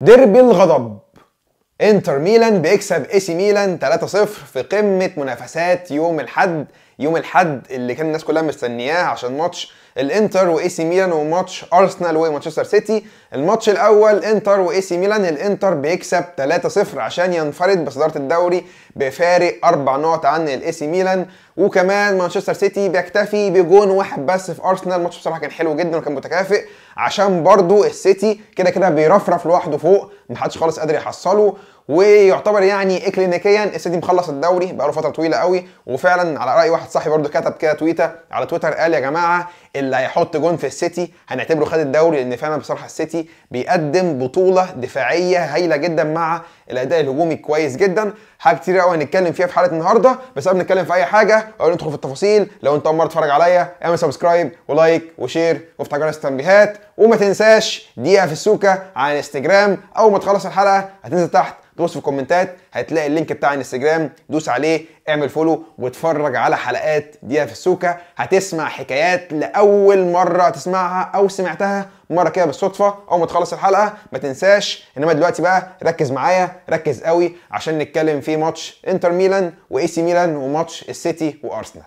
ديربي الغضب انتر ميلان بيكسب اي سي ميلان 3-0 في قمه منافسات يوم الحد يوم الحد اللي كان الناس كلها مستنياه عشان ماتش الانتر واي سي ميلان وماتش ارسنال ومانشستر سيتي الماتش الاول انتر واي سي ميلان الانتر بيكسب 3-0 عشان ينفرد بصداره الدوري بفارق اربع نقط عن الاي سي ميلان وكمان مانشستر سيتي بيكتفي بجون واحد بس في ارسنال الماتش بصراحه كان حلو جدا وكان متكافئ عشان برضو السيتي كده كده بيرفرف لوحده فوق محدش خالص قادر يحصله ويعتبر يعني اكلينيكيا السيتي مخلص الدوري بقاله فتره طويله قوي وفعلا على راي واحد صاحبي برضو كتب كده تويته على تويتر قال يا جماعه اللي هيحط جون في السيتي هنعتبره خد الدوري لان فعلا بصراحه السيتي بيقدم بطوله دفاعيه هايله جدا مع الاداء الهجومي كويس جدا حاجه كتير قوي هنتكلم فيها في حلقه النهارده بس قبل ما نتكلم في اي حاجه او ندخل في التفاصيل لو انت اول مره تتفرج عليا اعمل سبسكرايب ولايك وشير وافتح جرس التنبيهات وما تنساش دقيقه في السوكه على انستجرام اول ما تخلص الحلقه هتنزل تحت دوس في الكومنتات هتلاقي اللينك بتاع انستجرام دوس عليه اعمل فولو واتفرج على حلقات دقيقه في السوكه هتسمع حكايات لاول مره تسمعها او سمعتها مره كده بالصدفه اول ما تخلص الحلقه ما تنساش انما دلوقتي بقى ركز معايا ركز قوي عشان نتكلم في ماتش انتر ميلان واي سي ميلان وماتش السيتي وارسنال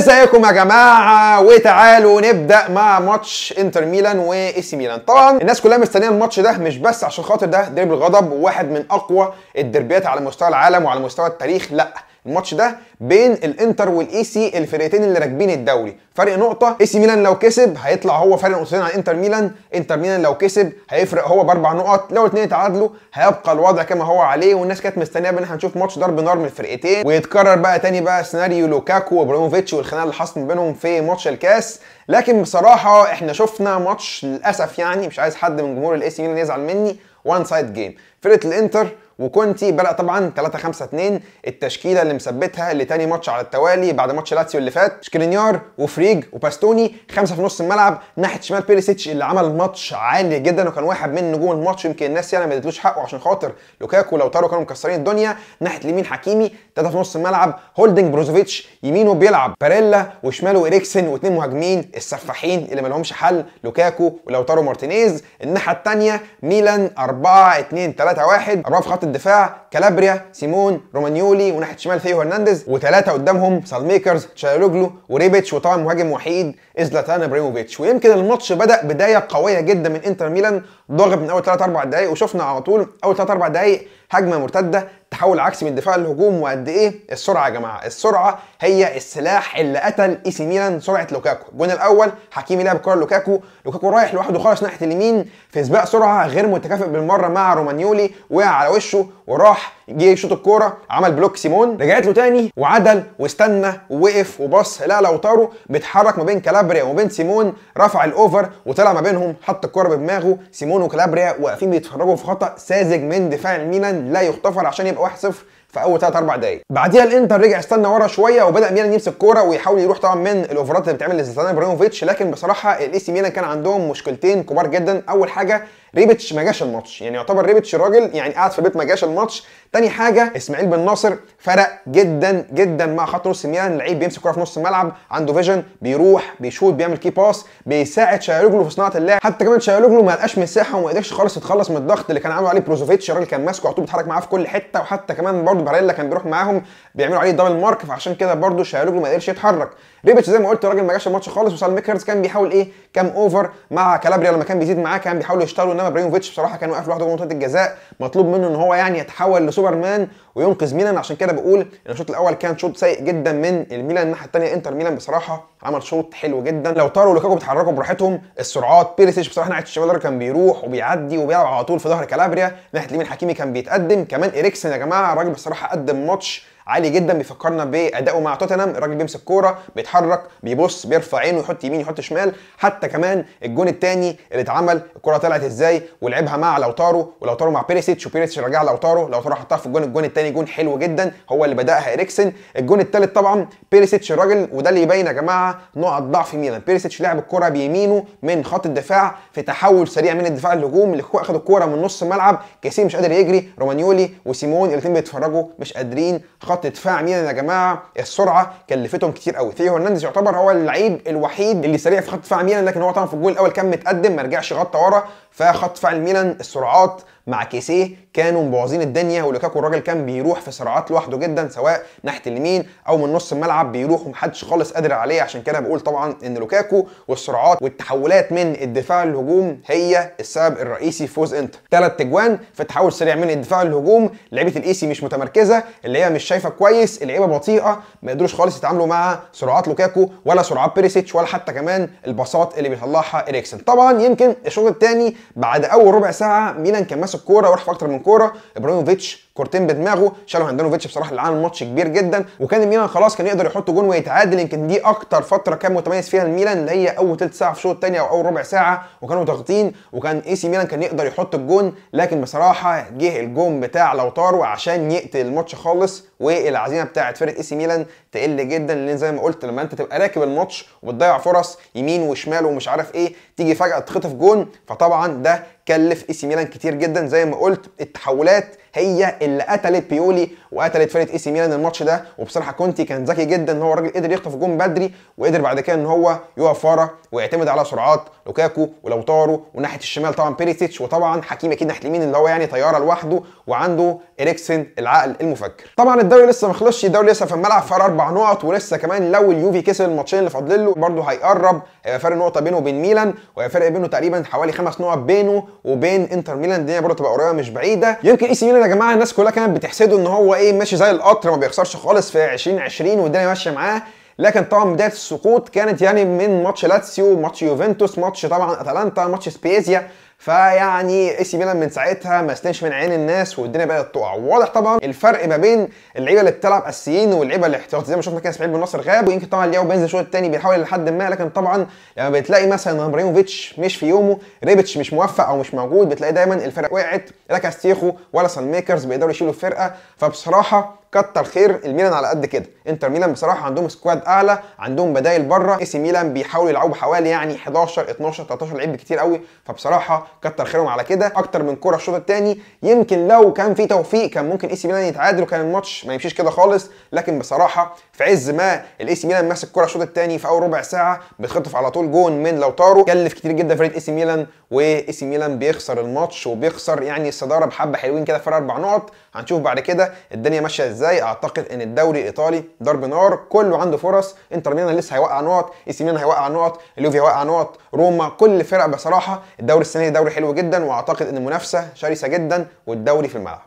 ازيكم يا جماعه وتعالوا نبدا مع ماتش انتر ميلان واي سي ميلان طبعا الناس كلها مستنيه الماتش ده مش بس عشان خاطر ده ديربي الغضب واحد من اقوى الدربيات على مستوى العالم وعلى مستوى التاريخ لا الماتش ده بين الانتر والاي سي الفرقتين اللي راكبين الدوري فرق نقطه اي سي ميلان لو كسب هيطلع هو فرق نقطتين عن انتر ميلان انتر ميلان لو كسب هيفرق هو باربع نقط لو الاثنين تعادلوا هيبقى الوضع كما هو عليه والناس كانت مستنيه ان احنا نشوف ماتش ضرب نار من الفرقتين ويتكرر بقى تاني بقى سيناريو لوكاكو وابراهيموفيتش والخناقه اللي حصلت بينهم في ماتش الكاس لكن بصراحه احنا شفنا ماتش للاسف يعني مش عايز حد من جمهور الاي سي ميلان يزعل مني وان سايد جيم فرقه الانتر وكونتي بدا طبعا 3 5 2 التشكيله اللي مثبتها لتاني ماتش على التوالي بعد ماتش لاتسيو اللي فات شكرينيار وفريج وباستوني خمسه في نص الملعب ناحيه شمال بيريسيتش اللي عمل ماتش عالي جدا وكان واحد من نجوم الماتش يمكن الناس يعني ما ادتلوش حقه عشان خاطر لوكاكو لو تارو كانوا مكسرين الدنيا ناحيه اليمين حكيمي ثلاثه في نص الملعب هولدنج بروزوفيتش يمينه بيلعب باريلا وشماله اريكسن واثنين مهاجمين السفاحين اللي مالهمش حل لوكاكو ولوتارو مارتينيز الناحيه الثانيه ميلان 4 2 3 1 اربعه في خط الدفاع كالابريا سيمون رومانيولي وناحيه شمال ثيو هرنانديز وثلاثه قدامهم سالميكرز تشالوجلو وريبيتش وطبعا مهاجم وحيد ازلاتان ابراهيموفيتش ويمكن الماتش بدا بدايه قويه جدا من انتر ميلان ضاغط من اول 3 4 دقائق وشفنا على طول اول 3 4 دقائق هجمه مرتده تحول عكسي من الدفاع للهجوم وقد ايه السرعه يا جماعه السرعه هي السلاح اللي قتل اي سي ميلان سرعه لوكاكو الجون الاول حكيمي لعب كره لوكاكو لوكاكو رايح لوحده خالص ناحيه اليمين في سباق سرعه غير متكافئ بالمره مع رومانيولي وقع على وشه وراح جه يشوط الكوره عمل بلوك سيمون رجعت له تاني وعدل واستنى ووقف وبص لا لو طارو بيتحرك ما بين كالابريا وما بين سيمون رفع الاوفر وطلع ما بينهم حط الكوره بدماغه سيمون وكالابريا واقفين بيتفرجوا في خطا ساذج من دفاع الميلان لا يغتفر عشان يبقى 1-0 في اول 3 4 دقايق بعديها الانتر رجع استنى ورا شويه وبدا ميلان يمسك كوره ويحاول يروح طبعا من الاوفرات اللي بتعمل لزلاتان ابراهيموفيتش لكن بصراحه الاي سي ميلان كان عندهم مشكلتين كبار جدا اول حاجه ريبتش ما جاش الماتش يعني يعتبر ريبتش راجل يعني قاعد في البيت ما جاش الماتش تاني حاجه اسماعيل بن ناصر فرق جدا جدا مع خط نص ميلان لعيب بيمسك كوره في نص الملعب عنده فيجن بيروح بيشوط بيعمل كي باس بيساعد شايلوجلو في صناعه اللعب حتى كمان شايلوجلو ما لقاش مساحه وما قدرش خالص يتخلص من الضغط اللي كان عامله عليه بروزوفيتش الراجل كان ماسكه على طول بيتحرك معاه في كل حته وحتى كمان برضه باريلا كان بيروح معاهم بيعملوا عليه دبل مارك فعشان كده برده شالوجلو ما قدرش يتحرك ريبيتش زي ما قلت الراجل ما جاش الماتش خالص وسال ميكرز كان بيحاول ايه كام اوفر مع كالابريا لما كان بيزيد معاه كان بيحاول يشتغلوا انما ابراهيموفيتش بصراحه كان واقف لوحده في منطقه الجزاء مطلوب منه ان هو يعني يتحول لسوبرمان وينقذ ميلان عشان كده بقول ان الشوط الاول كان شوط سيء جدا من الميلان الناحيه الثانيه انتر ميلان بصراحه عمل شوط حلو جدا لو طاروا لوكاكو بيتحركوا براحتهم السرعات بيريسيتش بصراحه ناحيه الشمال كان بيروح وبيعدي وبيلعب على طول في ظهر كالابريا ناحيه اليمين حكيمي كان بيتقدم كمان اريكسن يا جماعه الراجل بصراحه قدم ماتش عالي جدا بيفكرنا بادائه مع توتنهام الراجل بيمسك كوره بيتحرك بيبص بيرفع عينه يحط يمين يحط شمال حتى كمان الجون الثاني اللي اتعمل الكوره طلعت ازاي ولعبها مع لوتارو ولوتارو مع بيريسيتش وبيريسيتش رجع لوتارو لوتارو حطها في الجون الجون الثاني جون حلو جدا هو اللي بداها اريكسن الجون الثالث طبعا بيريسيتش الراجل وده اللي يبين يا جماعه نقط ضعف ميلان بيريسيتش لعب الكوره بيمينه من خط الدفاع في تحول سريع من الدفاع للهجوم اللي اخد الكوره من نص الملعب كاسيه مش قادر يجري رومانيولي وسيمون الاثنين بيتفرجوا مش قادرين خط خط دفاع ميلان يا جماعه السرعه كلفتهم كتير قوي ثيو هرنانديز يعتبر هو اللعيب الوحيد اللي سريع في خط دفاع ميلان لكن هو طبعا في الجول الاول كان متقدم ما رجعش غطى ورا فخط فعل ميلان السرعات مع كيسيه كانوا مبوظين الدنيا ولوكاكو الراجل كان بيروح في سرعات لوحده جدا سواء ناحيه اليمين او من نص الملعب بيروح ومحدش خالص قادر عليه عشان كده بقول طبعا ان لوكاكو والسرعات والتحولات من الدفاع للهجوم هي السبب الرئيسي في فوز انتر ثلاث تجوان في تحول سريع من الدفاع للهجوم لعيبه الايسي مش متمركزه اللي هي مش شايفه كويس اللعيبه بطيئه ما يقدروش خالص يتعاملوا مع سرعات لوكاكو ولا سرعات بيريسيتش ولا حتى كمان الباصات اللي بيطلعها اريكسن طبعا يمكن الشوط الثاني بعد اول ربع ساعه ميلان كان ماسك كوره وراح في اكتر من كوره ابراهيموفيتش كورتين بدماغه شالو هاندانوفيتش بصراحه اللي عمل ماتش كبير جدا وكان الميلان خلاص كان يقدر يحط جون ويتعادل يمكن دي اكتر فتره كان متميز فيها الميلان اللي هي اول ثلث ساعه في الشوط الثاني او اول ربع ساعه وكانوا ضاغطين وكان اي سي ميلان كان يقدر يحط الجون لكن بصراحه جه الجون بتاع طارو عشان يقتل الماتش خالص والعزيمه بتاعه فرقه اي سي ميلان تقل جدا لان زي ما قلت لما انت تبقى راكب الماتش وبتضيع فرص يمين وشمال ومش عارف ايه تيجي فجاه تخطف جون فطبعا ده كلف اي سي ميلان كتير جدا زي ما قلت التحولات هي اللي قتلت بيولي وقتلت فرقه اي سي ميلان الماتش ده وبصراحه كونتي كان ذكي جدا ان هو الراجل قدر يخطف جون بدري وقدر بعد كده ان هو يقف ورا ويعتمد على سرعات لوكاكو ولوتارو وناحيه الشمال طبعا بيريسيتش وطبعا حكيم اكيد ناحيه اليمين اللي هو يعني طياره لوحده وعنده اريكسن العقل المفكر طبعا الدوري لسه ما خلصش الدوري لسه في الملعب فرق اربع نقط ولسه كمان لو اليوفي كسب الماتشين اللي فاضلين له برده هيقرب هيبقى فرق نقطه بينه وبين ميلان وهيبقى فرق بينه تقريبا حوالي خمس نقط بينه وبين انتر ميلان الدنيا برده تبقى قريبه مش بعيده يمكن اي سي ميلان يا جماعه الناس كلها كانت بتحسده ان هو ايه ماشي زي القطر ما بيخسرش خالص في 2020 والدنيا ماشيه معاه لكن طبعا بدايه السقوط كانت يعني من ماتش لاتسيو ماتش يوفنتوس ماتش طبعا اتلانتا ماتش سبيزيا فيعني اي سي ميلان من ساعتها ما استنش من عين الناس والدنيا بدات تقع واضح طبعا الفرق ما بين اللعيبه اللي بتلعب اساسيين واللعيبه الاحتياطي زي ما شفنا كده اسماعيل بن ناصر غاب ويمكن طبعا لياو بينزل الشوط الثاني بيحاول لحد ما لكن طبعا لما بتلاقي مثلا ابراهيموفيتش مش في يومه ريبيتش مش موفق او مش موجود بتلاقي دايما الفرق وقعت لا كاستيخو ولا سان ميكرز بيقدروا يشيلوا الفرقه فبصراحه كتر خير الميلان على قد كده انتر ميلان بصراحه عندهم سكواد اعلى عندهم بدايل بره اي سي ميلان بيحاولوا يلعبوا حوالي يعني 11 12 13 لعيب كتير قوي فبصراحه كتر خيرهم على كده اكتر من كره الشوط الثاني يمكن لو كان في توفيق كان ممكن اي سي ميلان يتعادل وكان الماتش ما يمشيش كده خالص لكن بصراحه في عز ما الاي سي ميلان ماسك كوره الشوط الثاني في اول ربع ساعه بيتخطف على طول جون من لو طاروا كلف كتير جدا فريق اي سي ميلان واي سي ميلان بيخسر الماتش وبيخسر يعني الصداره بحبه حلوين كده فرق اربع نقط هنشوف بعد كده الدنيا ماشيه ازاي اعتقد ان الدوري الايطالي ضرب نار كله عنده فرص انتر ميلان لسه هيوقع نقط اي سي ميلان هيوقع نقط اليوفي هيوقع نقط روما كل الفرق بصراحه الدوري السنه دي دوري حلو جدا واعتقد ان المنافسه شرسه جدا والدوري في الملعب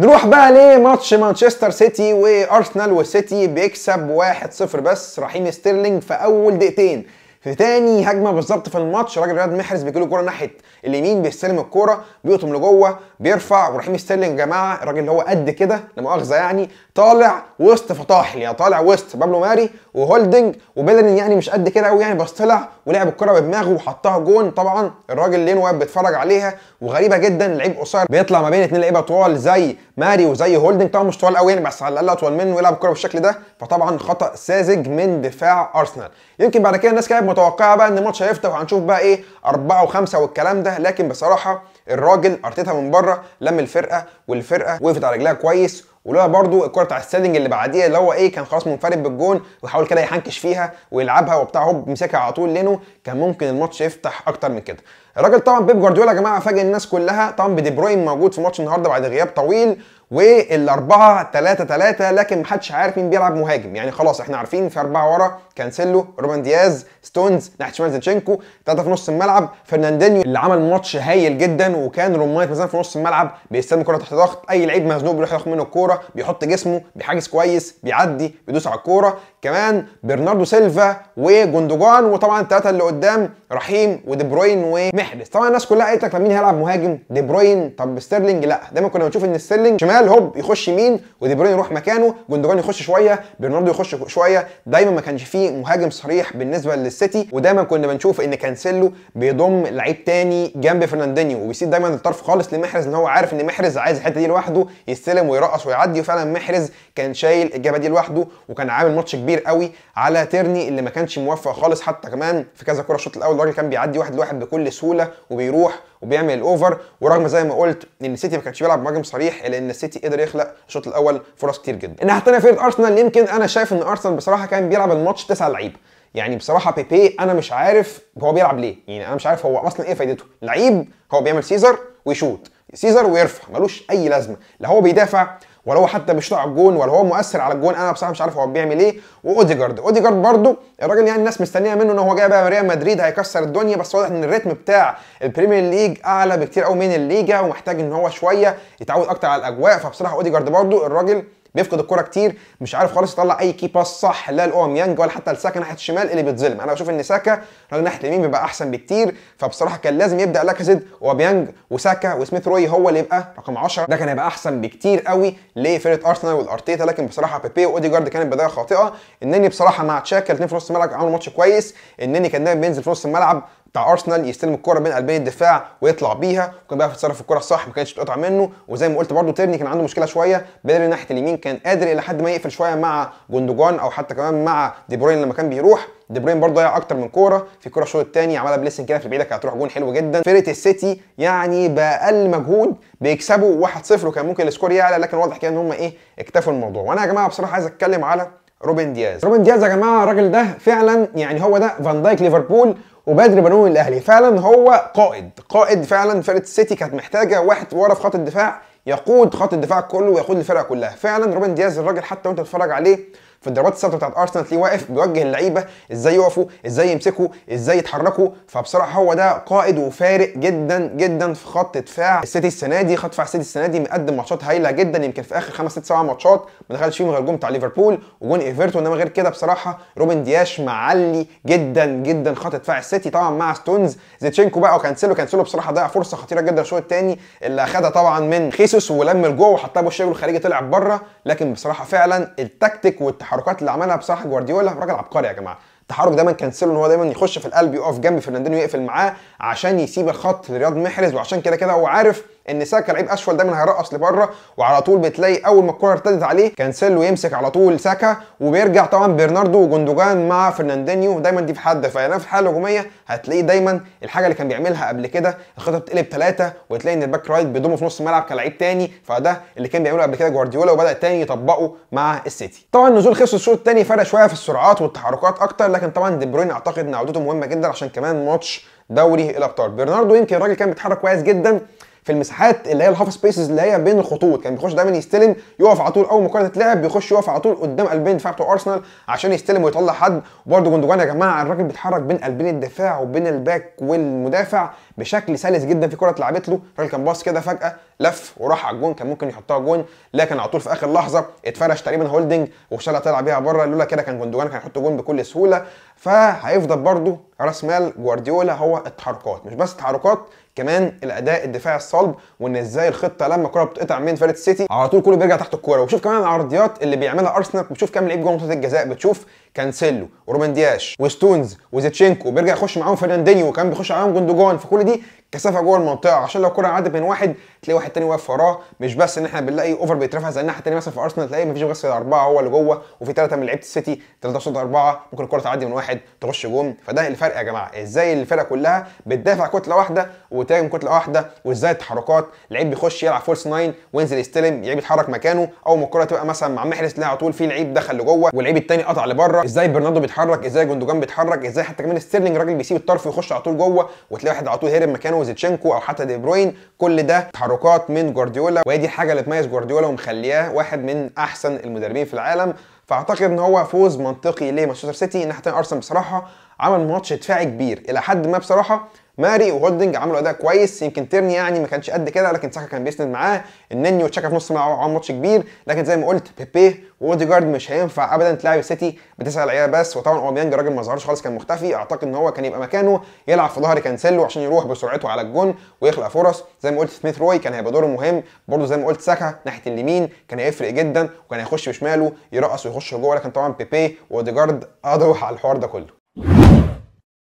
نروح بقى لماتش مانشستر سيتي وارسنال والسيتي بيكسب 1-0 بس رحيم ستيرلينج في اول دقيقتين في تاني هجمه بالظبط في الماتش راجل رياض محرز بيجيله كوره ناحيه اليمين بيستلم الكوره بيقطم لجوه بيرفع ورحيم ستيرلينج يا جماعه الراجل اللي هو قد كده لا مؤاخذه يعني طالع وسط فطاحل يعني طالع وسط بابلو ماري وهولدنج وبيلرين يعني مش قد كده قوي يعني بس طلع ولعب الكره بدماغه وحطها جون طبعا الراجل لين واقف بيتفرج عليها وغريبه جدا لعيب قصير بيطلع ما بين اثنين لعيبه طوال زي ماري وزي هولدنج طبعا مش طوال قوي يعني بس على الاقل اطول منه ويلعب الكره بالشكل ده فطبعا خطا ساذج من دفاع ارسنال يمكن بعد كده الناس كانت متوقعه بقى ان الماتش هيفتح وهنشوف بقى ايه اربعه وخمسه والكلام ده لكن بصراحه الراجل ارتيتا من بره لم الفرقه والفرقه وقفت على رجلها كويس ولولا برضو الكره بتاع السيلينج اللي بعديها اللي هو ايه كان خلاص منفرد بالجون ويحاول كده يحنكش فيها ويلعبها وبتاع هوب مسكها على طول لينو كان ممكن الماتش يفتح اكتر من كده الراجل طبعا بيب جوارديولا يا جماعه فاجئ الناس كلها طبعا بدي بروين موجود في ماتش النهارده بعد غياب طويل والاربعه 3 3 لكن محدش عارف مين بيلعب مهاجم يعني خلاص احنا عارفين في اربعه ورا كانسيلو روبن دياز ستونز ناحيه شمال زينشينكو ثلاثه في نص الملعب فرناندينيو اللي عمل ماتش هايل جدا وكان رمانيت مازال في نص الملعب بيستلم كره تحت ضغط اي لعيب مزنوق بيروح ياخد منه الكوره بيحط جسمه بيحاجز كويس بيعدي بيدوس على الكوره كمان برناردو سيلفا وجوندوجان وطبعا الثلاثه اللي قدام رحيم ودي بروين ومحرز طبعا الناس كلها قالت لك طب مين هيلعب مهاجم دي بروين طب ستيرلينج لا دايما كنا بنشوف ان ستيرلينج شمال هوب يخش يمين ودي بروين يروح مكانه جوندوجان يخش شويه برناردو يخش شويه دايما ما كانش فيه مهاجم صريح بالنسبه للسيتي ودايما كنا بنشوف ان كانسيلو بيضم لعيب تاني جنب فرناندينيو وبيسيب دايما الطرف خالص لمحرز ان هو عارف ان محرز عايز الحته دي لوحده يستلم ويرقص ويعدي وفعلا محرز كان شايل الجبهه دي لوحده وكان عامل ماتش كبير قوي على تيرني اللي ما كانش موفق خالص حتى كمان في كذا كره الشوط الاول الراجل كان بيعدي واحد لواحد بكل سهوله وبيروح وبيعمل الاوفر ورغم زي ما قلت ان السيتي ما كانش بيلعب مهاجم صريح الا ان السيتي قدر يخلق الشوط الاول فرص كتير جدا الناحيه الثانيه فريق ارسنال يمكن انا شايف ان ارسنال بصراحه كان بيلعب الماتش تسع لعيب يعني بصراحه بيبي انا مش عارف هو بيلعب ليه يعني انا مش عارف هو اصلا ايه فايدته لعيب هو بيعمل سيزر ويشوت سيزر ويرفع ملوش اي لازمه لا هو بيدافع ولو حتى بيشوط على الجون ولا هو مؤثر على الجون انا بصراحه مش عارف هو بيعمل ايه واوديجارد اوديجارد برده الراجل يعني الناس مستنيه منه ان هو جاي بقى ريال مدريد هيكسر الدنيا بس واضح ان الريتم بتاع البريمير ليج اعلى بكتير قوي من الليجا ومحتاج ان هو شويه يتعود اكتر على الاجواء فبصراحه اوديجارد برده الراجل بيفقد الكره كتير مش عارف خالص يطلع اي كي باس صح لا لاوميانج ولا حتى لساكا ناحيه الشمال اللي بيتظلم انا بشوف ان ساكا راجل ناحيه اليمين بيبقى احسن بكتير فبصراحه كان لازم يبدا لاكازيد وبيانج وساكا وسميث روي هو اللي يبقى رقم 10 ده كان هيبقى احسن بكتير قوي لفرقه ارسنال والارتيتا لكن بصراحه بيبي واوديجارد كانت بدايه خاطئه انني بصراحه مع تشاكا الاثنين في نص الملعب عملوا ماتش كويس انني كان دايما بينزل في نص الملعب بتاع ارسنال يستلم الكره بين قلبين الدفاع ويطلع بيها وكان بقى يتصرف الكره صح ما كانتش بتقطع منه وزي ما قلت برده تيرني كان عنده مشكله شويه بدري ناحيه اليمين كان قادر الى حد ما يقفل شويه مع جوندوجان او حتى كمان مع دي بروين لما كان بيروح دي بروين برده ضيع اكتر من كوره في كوره الشوط الثاني عملها بليسن كده في البعيده كانت هتروح جون حلو جدا فرقه السيتي يعني باقل مجهود بيكسبوا 1-0 وكان ممكن السكور يعلى لكن واضح كده ان هم ايه اكتفوا الموضوع وانا يا جماعه بصراحه عايز اتكلم على روبن دياز روبن دياز يا جماعه الراجل ده فعلا يعني هو ده فان دايك ليفربول وبدر بنوه الاهلي فعلا هو قائد قائد فعلا فرقه السيتي كانت محتاجه واحد ورا في خط الدفاع يقود خط الدفاع كله ويقود الفرقه كلها فعلا روبن دياز الراجل حتى وانت بتتفرج عليه في الدورات الثابته بتاعت ارسنال تلاقيه واقف بيوجه اللعيبه ازاي يقفوا ازاي يمسكوا ازاي يتحركوا فبصراحه هو ده قائد وفارق جدا جدا في خط دفاع السيتي السنه دي خط دفاع السيتي السنه دي مقدم ماتشات هايله جدا يمكن في اخر خمس ست سبع ماتشات ما دخلش فيهم غير جون بتاع ليفربول وجون ايفرتون انما غير كده بصراحه روبن دياش معلي جدا جدا خط دفاع السيتي طبعا مع ستونز زيتشينكو بقى وكانسيلو كانسيلو بصراحه ضيع فرصه خطيره جدا الشوط الثاني اللي اخدها طبعا من خيسوس ولم لجوه وحطها بوش رجله الخارجي طلع بره لكن بصراحه فعلا التكتيك والتحرك التحركات اللي عملها بصراحه جوارديولا راجل عبقري يا جماعه التحرك دايما كانسيلو ان هو دايما يخش في القلب يقف جنب فرناندينو يقفل معاه عشان يسيب الخط لرياض محرز وعشان كده كده هو عارف ان ساكا لعيب اشول دايما هيرقص لبره وعلى طول بتلاقي اول ما الكره ارتدت عليه كانسيلو يمسك على طول ساكا وبيرجع طبعا برناردو وجوندوجان مع فرناندينيو دايما دي في حد في الحاله الهجوميه هتلاقيه دايما الحاجه اللي كان بيعملها قبل كده الخطه بتقلب ثلاثه وتلاقي ان الباك رايت بيضمه في نص الملعب كلاعب ثاني فده اللي كان بيعمله قبل كده جوارديولا وبدا ثاني يطبقه مع السيتي طبعا نزول خيسوس الشوط الثاني فرق شويه في السرعات والتحركات اكتر لكن طبعا دي بروين اعتقد ان عودته مهمه جدا عشان كمان ماتش دوري الابطال برناردو يمكن الراجل كان بيتحرك كويس جدا في المساحات اللي هي الهاف سبيسز اللي هي بين الخطوط كان بيخش دايما يستلم يقف على طول اول ما الكره تتلعب بيخش يقف على طول قدام قلبين الدفاع بتوع ارسنال عشان يستلم ويطلع حد وبرده جوندوجان يا جماعه الراجل بيتحرك بين قلبين الدفاع وبين الباك والمدافع بشكل سلس جدا في كره اتلعبت له الراجل كان باص كده فجاه لف وراح على الجون كان ممكن يحطها جون لكن على طول في اخر لحظه اتفرش تقريبا هولدنج وشالها طلع بيها بره لولا كده كان جوندوجان كان هيحط جون بكل سهوله فهيفضل برده راس مال جوارديولا هو التحركات مش بس تحركات كمان الاداء الدفاعي الصلب وان ازاي الخطه لما الكره بتقطع من فريق السيتي على طول كله بيرجع تحت الكوره وشوف كمان العرضيات اللي بيعملها ارسنال بتشوف كام لعيب جوه منطقه الجزاء بتشوف كانسيلو ورومان دياش وستونز وزيتشينكو بيرجع يخش معاهم فرناندينيو وكان بيخش معاهم جوندوجان فكل دي كثافه جوه المنطقه عشان لو الكره عدت من واحد تلاقي واحد تاني واقف وراه مش بس ان احنا بنلاقي اوفر بيترفع زي الناحيه التانيه مثلا في ارسنال تلاقي مفيش بس اربعه هو اللي جوه وفي ثلاثه من لعيبه السيتي ثلاثه قصاد اربعه ممكن الكره تعدي من واحد تخش جون فده الفرق يا جماعه ازاي الفرقه كلها بتدافع كتله واحده وتهاجم كتله واحده وازاي التحركات لعيب بيخش يلعب فورس ناين وينزل يستلم لعيب يتحرك مكانه او ما الكره تبقى مثلا مع محرز تلاقي على طول في لعيب دخل لجوه والعيب الثاني قطع لبره ازاي برناردو بيتحرك ازاي جوندوجان بيتحرك ازاي حتى كمان ستيرلينج راجل بيسيب الطرف ويخش على طول جوه وتلاقي واحد على طول هيرب مكانه زيتشينكو او حتى دي بروين كل ده تحركات من جوارديولا وهي دي الحاجه اللي بتميز جوارديولا ومخلياه واحد من احسن المدربين في العالم فاعتقد ان هو فوز منطقي لمانشستر سيتي الناحيه الثانيه ارسنال بصراحه عمل ماتش دفاعي كبير الى حد ما بصراحه ماري وهولدنج عملوا اداء كويس يمكن تيرني يعني ما كانش قد كده لكن ساكا كان بيسند معاه النني وتشاكا في نص الملعب عمل ماتش كبير لكن زي ما قلت بيبي واوديجارد مش هينفع ابدا تلاعب السيتي بتسع لعيبه بس وطبعا اوباميانج راجل ما ظهرش خالص كان مختفي اعتقد ان هو كان يبقى مكانه يلعب في ظهر كانسيلو عشان يروح بسرعته على الجون ويخلق فرص زي ما قلت سميث روي كان هيبقى دوره مهم برده زي ما قلت ساكا ناحيه اليمين كان هيفرق جدا وكان هيخش بشماله يرقص ويخش جوه لكن طبعا بيبي واوديجارد قضوا على الحوار ده كله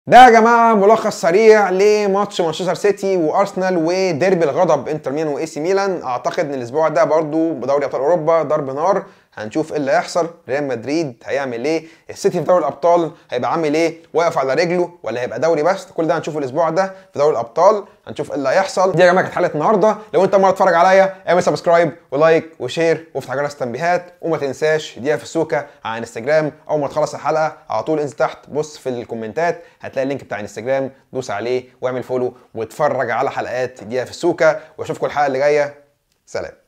ده يا جماعه ملخص سريع لماتش مانشستر سيتي وارسنال وديربي الغضب انتر ميلان واي سي ميلان اعتقد ان الاسبوع ده برضو بدوري ابطال اوروبا ضرب نار هنشوف ايه اللي هيحصل ريال مدريد هيعمل ايه السيتي في دوري الابطال هيبقى عامل ايه واقف على رجله ولا هيبقى دوري بس كل ده هنشوفه الاسبوع ده في دوري الابطال هنشوف ايه اللي هيحصل دي يا جماعه كانت حلقه النهارده لو انت مره تتفرج عليا اعمل سبسكرايب ولايك وشير وافتح جرس التنبيهات وما تنساش دقيقه في السوكه على انستجرام اول ما تخلص الحلقه على طول انزل تحت بص في الكومنتات هتلاقي اللينك بتاع انستجرام دوس عليه واعمل فولو واتفرج على حلقات دقيقه في السوكه واشوفكم الحلقه اللي جايه سلام